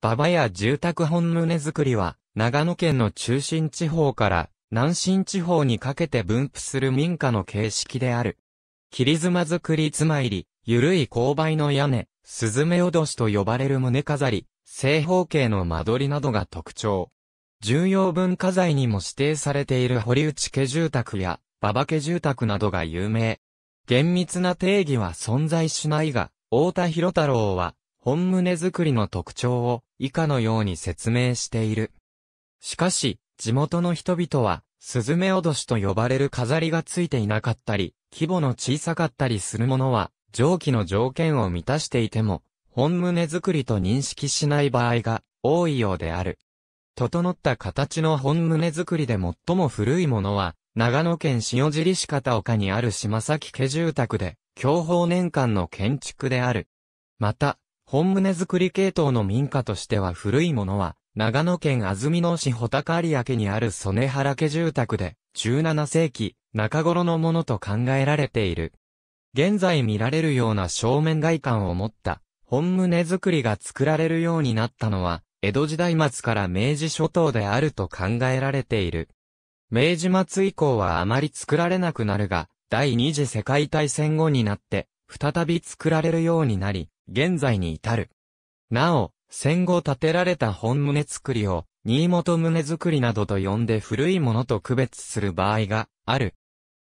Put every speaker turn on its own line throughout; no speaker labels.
馬場や住宅
本棟作りは、長野県の中心地方から南進地方にかけて分布する民家の形式である。切妻作りつま入り、ゆるい勾配の屋根、スズメおどしと呼ばれる胸飾り、正方形の間取りなどが特徴。重要文化財にも指定されている堀内家住宅や、馬場家住宅などが有名。厳密な定義は存在しないが、太田博太郎は、本胸作りの特徴を以下のように説明している。しかし、地元の人々は、スズメおどしと呼ばれる飾りがついていなかったり、規模の小さかったりするものは、蒸気の条件を満たしていても、本胸作りと認識しない場合が多いようである。整った形の本胸作りで最も古いものは、長野県塩尻市片岡にある島崎家住宅で、享保年間の建築である。また、本棟作り系統の民家としては古いものは、長野県安曇野市穂高有明にある曽根原家住宅で、17世紀、中頃のものと考えられている。現在見られるような正面外観を持った、本棟作りが作られるようになったのは、江戸時代末から明治初頭であると考えられている。明治末以降はあまり作られなくなるが、第二次世界大戦後になって、再び作られるようになり、現在に至る。なお、戦後建てられた本棟造りを、新本棟造りなどと呼んで古いものと区別する場合がある。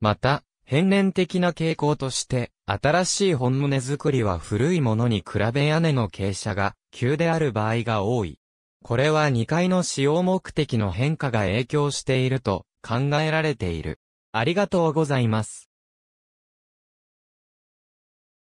また、変年的な傾向として、新しい本棟造りは古いものに比べ屋根の傾斜が急である場合が多い。これは2階の使用目的の変化が影響していると考えられている。
ありがとうございます。